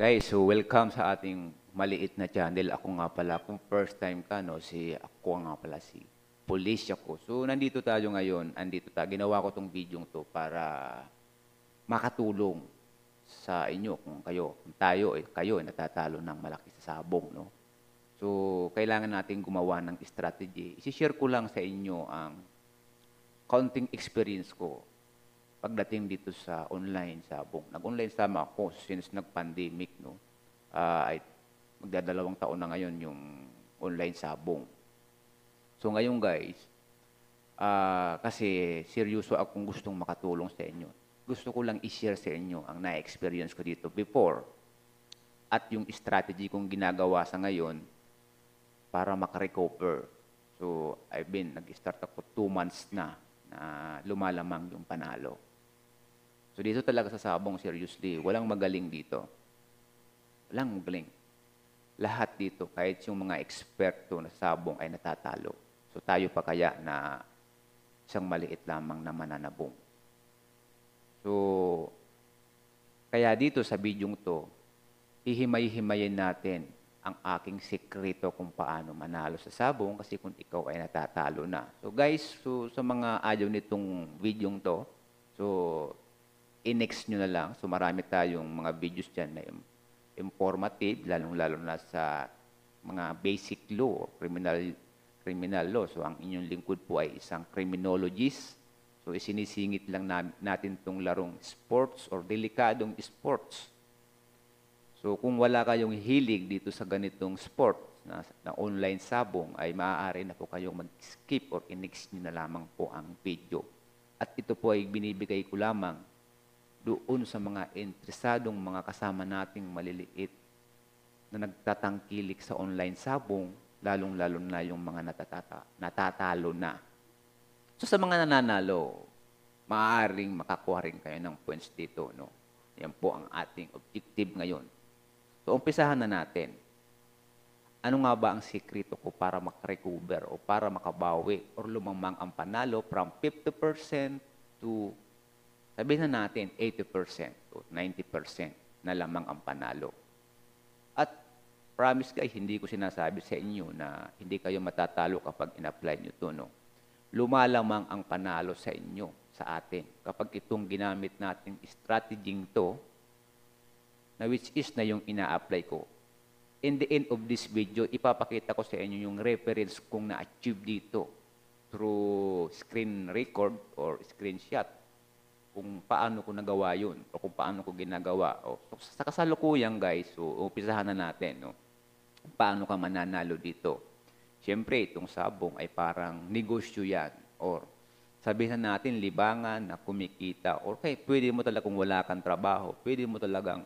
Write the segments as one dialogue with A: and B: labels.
A: Guys, so welcome sa ating maliit na channel. Ako nga pala, kung first time ka, no, si, ako nga pala si Police ako. So, nandito tayo ngayon. Andito tayo. Ginawa ko tong video to para makatulong sa inyo kung kayo, kung tayo, eh, kayo eh, natatalo ng malaki sa sabong, no? So, kailangan natin gumawa ng strategy. Isishare ko lang sa inyo ang counting experience ko pagdating dito sa online sabong. Nag-online sama ako since nag-pandemic, no? Uh, ay, magdadalawang taon na ngayon yung online sabong. So ngayon guys, uh, kasi seryoso akong gustong makatulong sa inyo. Gusto ko lang i-share sa inyo ang na-experience ko dito before at yung strategy kong ginagawa sa ngayon para makarecover. So I've been, nag-start ako two months na na lumalamang yung panalo. So dito talaga sa sabong, seriously, walang magaling dito. Walang magaling. Lahat dito, kahit yung mga eksperto na sabong ay natatalo. So tayo pa kaya na isang maliit lamang na mananabong. So, kaya dito sa bidyong to, ihimay-himayin natin ang aking sikreto kung paano manalo sa sabong kasi kung ikaw ay natatalo na. So guys, so, sa mga ayaw nitong videong to, so inex nyo na lang. So marami tayong mga videos dyan na informative, lalong-lalo na sa mga basic law, criminal, criminal law. So ang inyong lingkod po ay isang criminologist. So isinisingit lang natin itong larong sports or delikadong sports. So kung wala kayong hilig dito sa ganitong sport, na, na online sabong, ay maaari na po kayong mag-skip or inex nyo na lamang po ang video. At ito po ay binibigay ko lamang doon sa mga interesadong mga kasama nating maliliit na nagtatangkilik sa online sabong, lalong-lalo na yung mga natatata, natatalo na. So sa mga nananalo, maaaring makakuha rin kayo ng points dito. No? Yan po ang ating objective ngayon. So umpisahan na natin. Ano nga ba ang sikrito ko para makarecover o para makabawi or lumamang ang panalo from 50% to Sabihin na natin, 80% o 90% na lamang ang panalo. At promise guys, eh, hindi ko sinasabi sa inyo na hindi kayo matatalo kapag in-apply nyo to, no? Lumalamang ang panalo sa inyo, sa atin. Kapag itong ginamit natin strategy to, na which is na yung ina-apply ko, in the end of this video, ipapakita ko sa inyo yung reference kung na-achieve dito through screen record or screenshot kung paano ko nagawa yun o kung paano ko ginagawa. O, sa kasalukuyan guys, so, umpisahan na natin, no? paano ka mananalo dito. Siyempre, itong sabong ay parang negosyo yan or sabihin na natin libangan na kumikita or kay pwede mo talaga kung wala kang trabaho, pwede mo talagang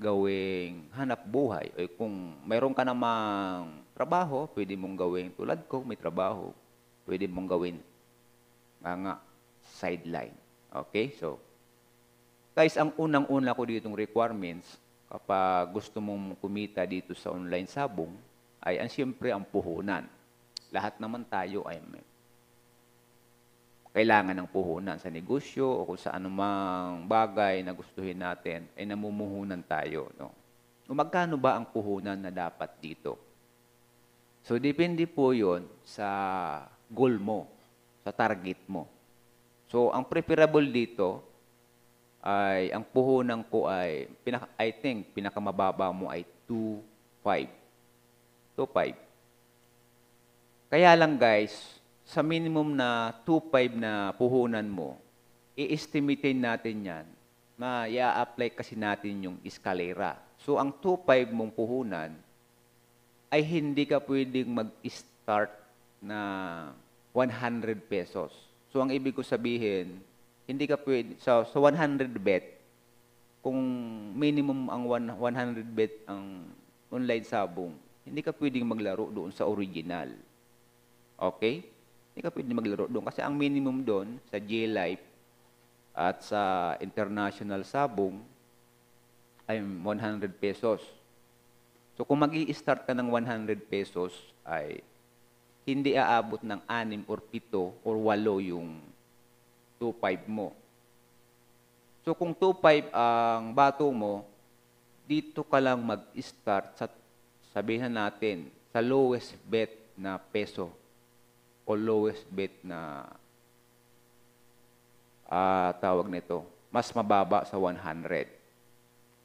A: gawing hanap buhay. O kung mayroon ka namang trabaho, pwede mong gawin tulad ko, may trabaho, pwede mong gawin nga nga, sideline. Okay? So, guys, ang unang-una ko ditong requirements, kapag gusto mong kumita dito sa online sabong, ay ang siyempre ang puhunan. Lahat naman tayo ay may kailangan ng puhunan sa negosyo o kung sa anumang bagay na gustuhin natin, ay namumuhunan tayo. No? O magkano ba ang puhunan na dapat dito? So, depende po yon sa goal mo, sa target mo. So, ang preferable dito ay, ang puhunan ko ay, pinaka, I think, pinakamababa mo ay 2.5. 2.5. Kaya lang guys, sa minimum na 2.5 na puhunan mo, i-estimate natin yan na i-apply kasi natin yung escalera. So, ang 2.5 mong puhunan ay hindi ka pwedeng mag-start na 100 pesos So ang ibig ko sabihin, hindi ka pwede, sa, so, so 100 bet, kung minimum ang 100 bet ang online sabong, hindi ka pwedeng maglaro doon sa original. Okay? Hindi ka pwedeng maglaro doon kasi ang minimum doon sa J-Life at sa international sabong ay 100 pesos. So kung magi start ka ng 100 pesos ay hindi aabot ng anim or pito or walo yung 2.5 mo. So kung 2.5 ang bato mo, dito ka lang mag-start sa sabihin natin sa lowest bet na peso o lowest bet na uh, tawag nito, mas mababa sa 100.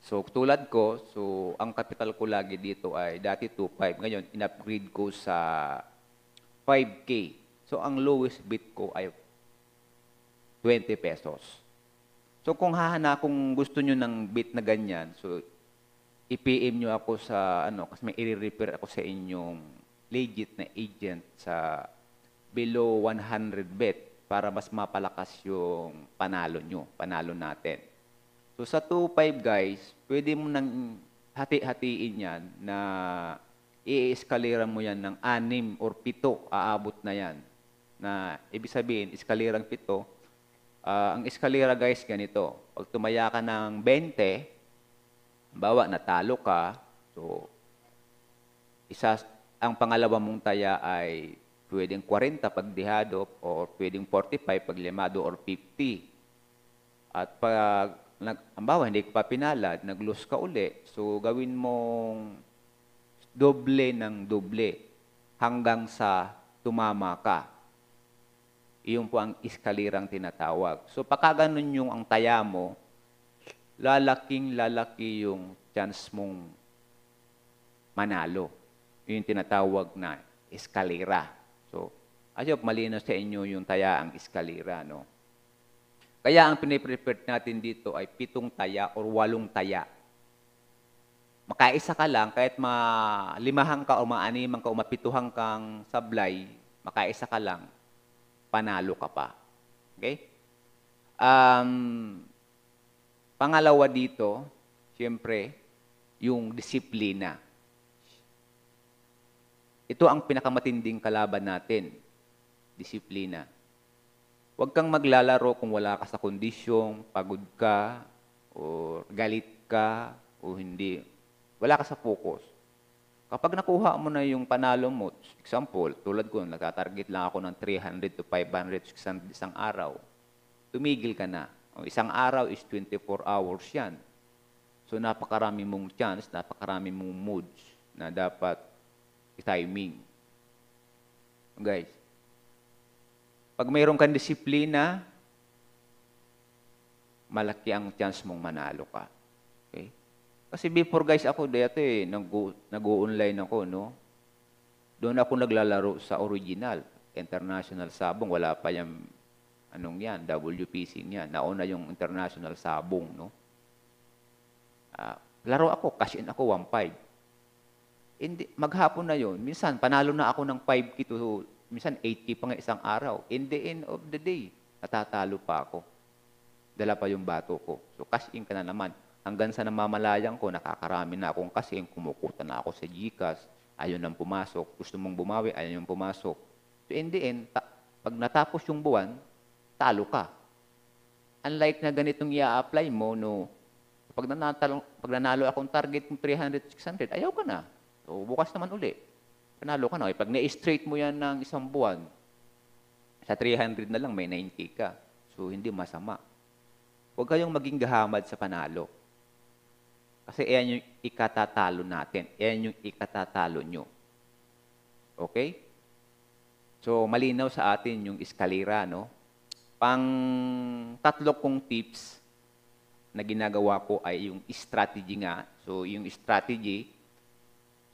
A: So tulad ko, so ang capital ko lagi dito ay dati 2.5. Ngayon, in-upgrade ko sa 5K. So, ang lowest bid ko ay 20 pesos. So, kung hahana, kung gusto nyo ng bid na ganyan, so, i-PM nyo ako sa, ano, kasi may i-refer ako sa inyong legit na agent sa below 100 bet para mas mapalakas yung panalo nyo, panalo natin. So, sa 2.5 guys, pwede mo nang hati-hatiin yan na i-eskalera mo yan ng anim or pito, aabot na yan. Na ibig sabihin, eskalerang pito, uh, ang eskalera guys ganito, pag tumaya ka ng 20, bawa natalo ka, so isa, ang pangalawa mong taya ay pwedeng 40 pag dihado or pwedeng 45 pag limado or 50. At pag, nag, ambawa, hindi ka pa pinalad, nag-lose ka uli, so gawin mong doble ng doble hanggang sa tumama ka. Iyon po ang iskalirang tinatawag. So pakaganon yung ang taya mo, lalaking lalaki yung chance mong manalo. Iyon yung tinatawag na eskalera. So, ayop, malinaw sa inyo yung taya ang eskalera, no? Kaya ang piniprepared natin dito ay pitong taya or walong taya makaisa ka lang, kahit malimahang ka o maanimang ka o mapituhang kang sablay, makaisa ka lang, panalo ka pa. Okay? Um, pangalawa dito, siyempre, yung disiplina. Ito ang pinakamatinding kalaban natin, disiplina. Huwag kang maglalaro kung wala ka sa kondisyong, pagod ka, o galit ka, o hindi wala ka sa focus. Kapag nakuha mo na yung panalo mo, example, tulad ko, nagtatarget lang ako ng 300 to 500 isang, isang araw, tumigil ka na. O, isang araw is 24 hours yan. So napakarami mong chance, napakarami mong moods na dapat timing. Guys, pag mayroon kang disiplina, malaki ang chance mong manalo ka. Kasi before guys ako dati nag-online ako no. Doon ako naglalaro sa original international sabong wala pa yung anong yan WPC niya nauna yung international sabong no. Uh, laro ako cash in ako 1.5. Hindi maghapon na yon minsan panalo na ako ng 5k to minsan 8k pa nga isang araw. In the end of the day natatalo pa ako. Dala pa yung bato ko. So cash in ka na naman Hanggang sa namamalayan ko, nakakarami na akong kasi, kumukuta na ako sa GCAS, ayaw nang pumasok, gusto mong bumawi, ayaw nang pumasok. So in the end, ta- pag natapos yung buwan, talo ka. Unlike na ganitong i-apply mo, no, pag, nanatalo, pag nanalo akong target ng 300, 600, ayaw ka na. So bukas naman uli. Panalo ka na. Pag na-straight mo yan ng isang buwan, sa 300 na lang, may 9K ka. So, hindi masama. Huwag kayong maging gahamad sa panalo. Kasi yan yung ikatatalo natin. Yan yung ikatatalo nyo. Okay? So, malinaw sa atin yung eskalera, no? Pang tatlo kong tips na ginagawa ko ay yung strategy nga. So, yung strategy,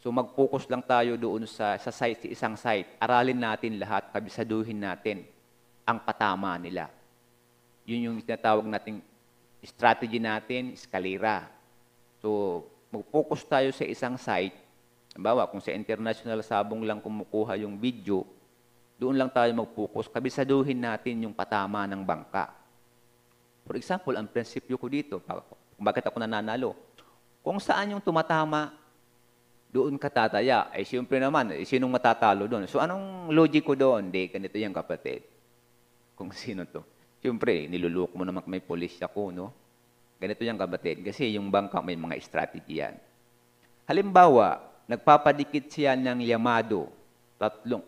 A: so mag-focus lang tayo doon sa, sa site, sa isang site. Aralin natin lahat, kabisaduhin natin ang patama nila. Yun yung tinatawag nating strategy natin, eskalera. So, mag-focus tayo sa isang site. Halimbawa, kung sa international sabong lang kumukuha yung video, doon lang tayo mag-focus. Kabisaduhin natin yung patama ng bangka. For example, ang prinsipyo ko dito, bakit ako nananalo? Kung saan yung tumatama, doon ka tataya. Eh, siyempre naman, eh, sinong matatalo doon? So, anong logic ko doon? Hindi, ganito yan, kapatid. Kung sino to. Siyempre, nilulok mo naman may polisya ko, no? Ganito yung kabatid, kasi yung bangka may mga strategy yan. Halimbawa, nagpapadikit siya ng yamado. tatlong,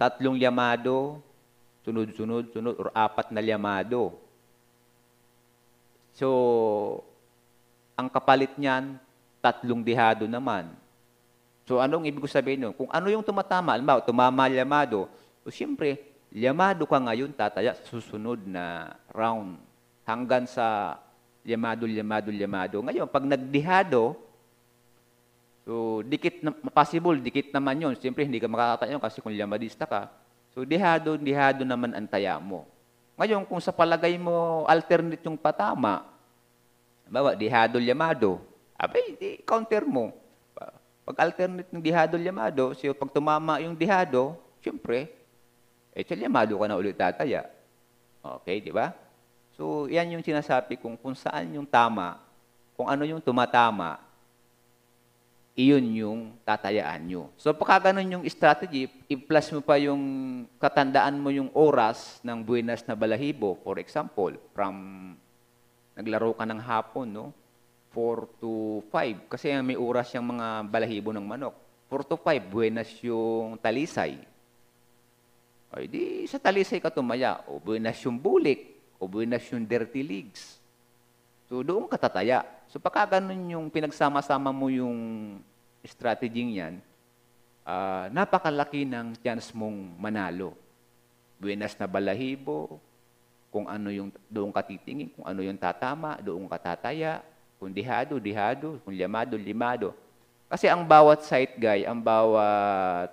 A: tatlong yamado, sunod-sunod, sunod, or apat na yamado. So, ang kapalit niyan, tatlong dihado naman. So, anong ibig ko sabihin nun? Kung ano yung tumatama, alam ba, tumama yamado, o siyempre, yamado ka ngayon, tataya sa susunod na round hanggang sa Llamado, llamado, llamado. Ngayon, pag nagdihado, so dikit, na, possible, dikit naman yun. Siyempre, hindi ka makakatayo kasi kung liyamadista ka. So, dihado, dihado naman ang taya mo. Ngayon, kung sa palagay mo, alternate yung patama, bawa, dihado, yamado, abay, di, counter mo. Pag alternate ng dihado, yamado, so pag tumama yung dihado, siyempre, eh, yamado ka na ulit tataya. Okay, di ba? So, yan yung sinasabi kung kung saan yung tama, kung ano yung tumatama, iyon yung tatayaan nyo. So, pagka ganun yung strategy, i-plus mo pa yung katandaan mo yung oras ng Buenas na Balahibo, for example, from naglaro ka ng hapon, no? 4 to 5, kasi may oras yung mga balahibo ng manok. 4 to 5, Buenas yung talisay. Ay, di sa talisay ka tumaya. O, Buenas yung bulik o Buenas dirty leagues. So doon ka tataya. So pagka ganun yung pinagsama-sama mo yung strategy niyan, uh, napakalaki ng chance mong manalo. Buenas na balahibo, kung ano yung doon ka titingin, kung ano yung tatama, doon ka tataya, kung dihado, dihado, kung limado, limado. Kasi ang bawat site guy, ang bawat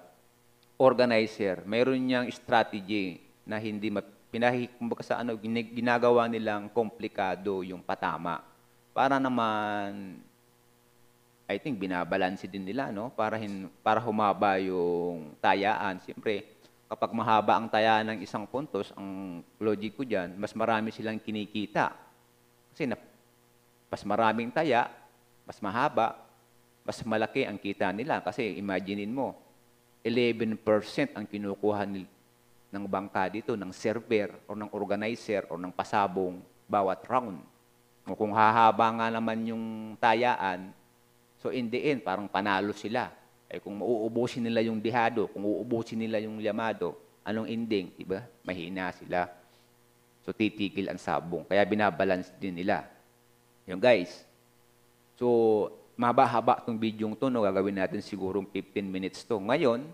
A: organizer, mayroon niyang strategy na hindi map pinahi, kumbaga sa ano, ginagawa nilang komplikado yung patama. Para naman, I think binabalanse din nila, no? Para, hin, para humaba yung tayaan. Siyempre, kapag mahaba ang tayaan ng isang puntos, ang logic ko diyan mas marami silang kinikita. Kasi na, mas maraming taya, mas mahaba, mas malaki ang kita nila. Kasi imaginein mo, 11% ang kinukuha nila ng bangka dito, ng server o or ng organizer o or ng pasabong bawat round. O kung hahaba nga naman yung tayaan, so in the end, parang panalo sila. Ay eh, kung mauubusin nila yung dihado, kung uubusin nila yung yamado, anong ending? Diba? Mahina sila. So titigil ang sabong. Kaya binabalance din nila. Yun guys. So, mabahaba tong video to, no? gagawin natin siguro 15 minutes to. Ngayon,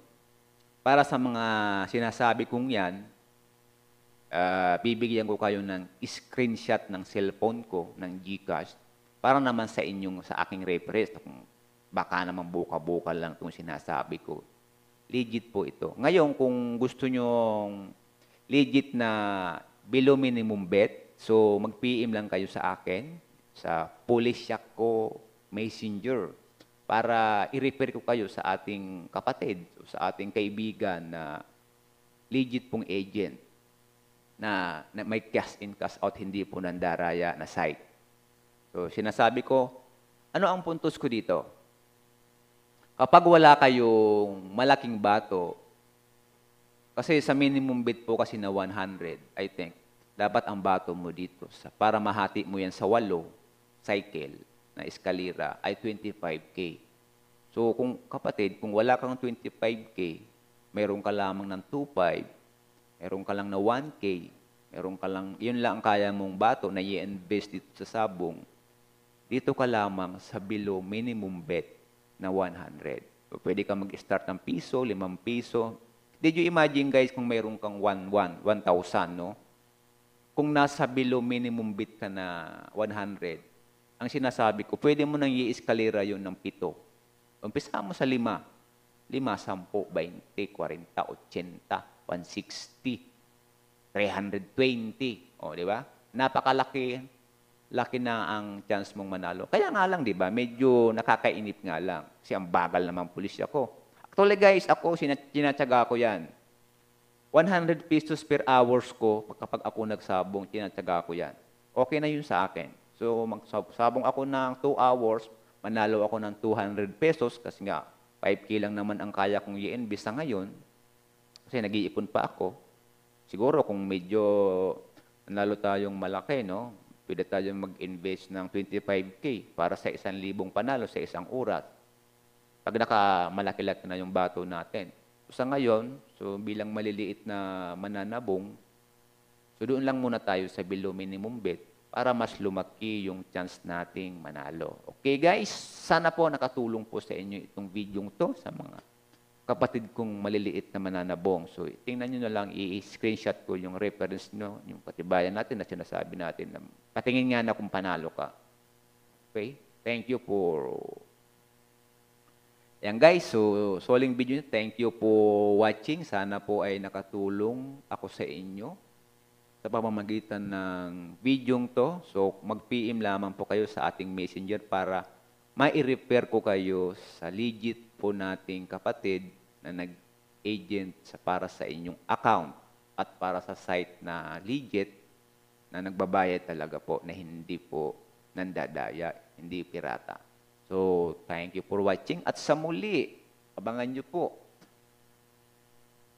A: para sa mga sinasabi kong yan, uh, bibigyan ko kayo ng screenshot ng cellphone ko, ng Gcash, para naman sa inyong, sa aking reference, kung baka naman buka-buka lang itong sinasabi ko. Legit po ito. Ngayon, kung gusto nyo legit na below minimum bet, so mag-PM lang kayo sa akin, sa Police Shack ko, Messenger, para i-refer ko kayo sa ating kapatid, sa ating kaibigan na legit pong agent na, na may cash in, cash out, hindi po nandaraya na site. So, sinasabi ko, ano ang puntos ko dito? Kapag wala kayong malaking bato, kasi sa minimum bid po kasi na 100, I think, dapat ang bato mo dito sa, para mahati mo yan sa walo cycle na eskalera ay 25K. So kung kapatid, kung wala kang 25K, meron ka lamang ng 2.5, meron ka lang na 1K, meron ka lang, yun lang ang kaya mong bato na i-invest dito sa sabong, dito ka lamang sa below minimum bet na 100. So, pwede ka mag-start ng piso, limang piso. Did you imagine guys kung meron kang 1,000, 1,000, no? Kung nasa below minimum bet ka na 100, ang sinasabi ko, pwede mo nang i-eskalera yun ng pito. Umpisa mo sa lima. Lima, sampo, 20, 40, 80, 160, 320. O, di ba? Napakalaki laki na ang chance mong manalo. Kaya nga lang, di ba, medyo nakakainip nga lang. Kasi ang bagal naman pulis ko. Actually guys, ako, sinatsaga ko yan. 100 pesos per hours ko kapag ako nagsabong, tinatsaga ko yan. Okay na yun sa akin. So magsabong ako ng 2 hours, manalo ako ng 200 pesos kasi nga 5K lang naman ang kaya kong i-NB sa ngayon. Kasi nag-iipon pa ako. Siguro kung medyo nalo tayong malaki, no? Pwede tayong mag-invest ng 25K para sa isang libong panalo sa isang oras. Pag nakamalaki-laki na yung bato natin. So, sa ngayon, so bilang maliliit na mananabong, so doon lang muna tayo sa below minimum bet para mas lumaki yung chance nating manalo. Okay guys, sana po nakatulong po sa inyo itong video to sa mga kapatid kong maliliit na mananabong. So tingnan nyo na lang, i-screenshot ko yung reference nyo, yung patibayan natin na sinasabi natin na patingin nga na kung panalo ka. Okay? Thank you for... Ayan guys, so soling video nyo, thank you for watching. Sana po ay nakatulong ako sa inyo sa pamamagitan ng video to. So, mag-PM lamang po kayo sa ating messenger para mai-refer ko kayo sa legit po nating kapatid na nag-agent sa para sa inyong account at para sa site na legit na nagbabayad talaga po na hindi po nandadaya, hindi pirata. So, thank you for watching at sa muli, abangan nyo po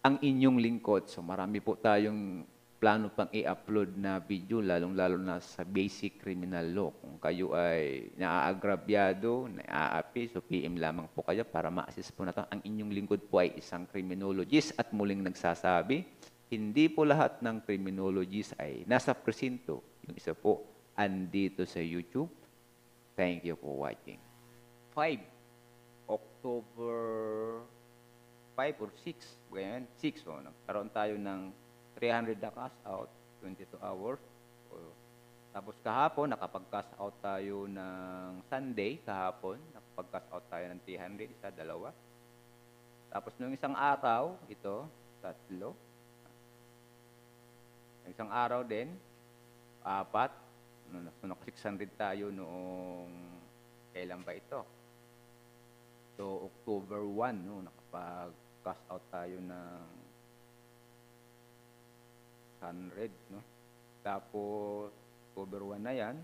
A: ang inyong lingkod. So, marami po tayong plano pang i-upload na video, lalong-lalo na sa basic criminal law. Kung kayo ay naaagrabyado, naaapi, so PM lamang po kayo para ma-assist po nato. Ang inyong lingkod po ay isang criminologist at muling nagsasabi, hindi po lahat ng criminologist ay nasa presinto. Yung isa po, andito sa YouTube. Thank you for watching. 5, October 5 or 6, ganyan, 6, oh, nagkaroon tayo ng 300 na cash out, 22 hours. tapos kahapon, nakapag-cash out tayo ng Sunday, kahapon, nakapag-cash out tayo ng 300, isa, dalawa. Tapos nung isang araw, ito, tatlo. isang araw din, apat. Nung 600 tayo noong, kailan ba ito? So, October 1, no, nakapag-cash out tayo ng sun No? Tapos, cover 1 na yan.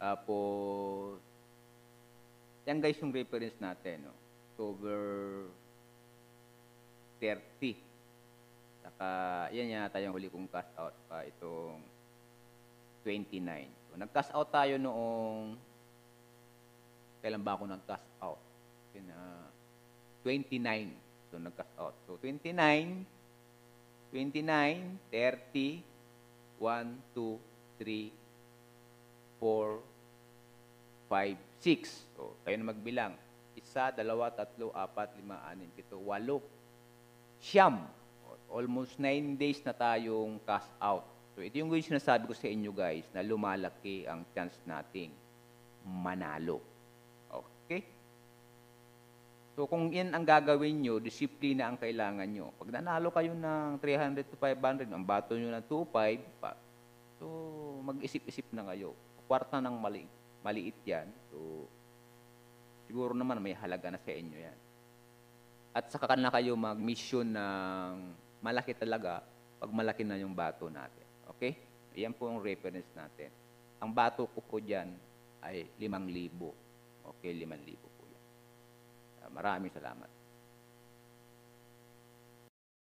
A: Tapos, yan guys yung reference natin. No? Cover 30. Saka, yan yata yung huli kong cast out pa, itong 29. So, nag-cast out tayo noong, kailan ba ako nag-cast out? Yun, uh, ah, 29. So, nag-cast out. So, 29, 29, 30, 1, 2, 3, 4, 5, 6. So, kayo na magbilang. Isa, dalawa, tatlo, apat, lima, anim, pito, walo. Siyam. Oh, almost 9 days na tayong cast out. So, ito yung sinasabi ko sa inyo guys na lumalaki ang chance nating manalo. So kung yan ang gagawin nyo, disiplina ang kailangan nyo. Pag nanalo kayo ng 300 to 500, ang bato nyo ng 2.5, pa, so mag-isip-isip na kayo. Kwarta ng mali, maliit yan. So siguro naman may halaga na sa inyo yan. At saka na kayo mag-mission ng malaki talaga pag malaki na yung bato natin. Okay? Yan po yung reference natin. Ang bato ko po dyan ay 5,000. Okay, 5,000. Maraming salamat.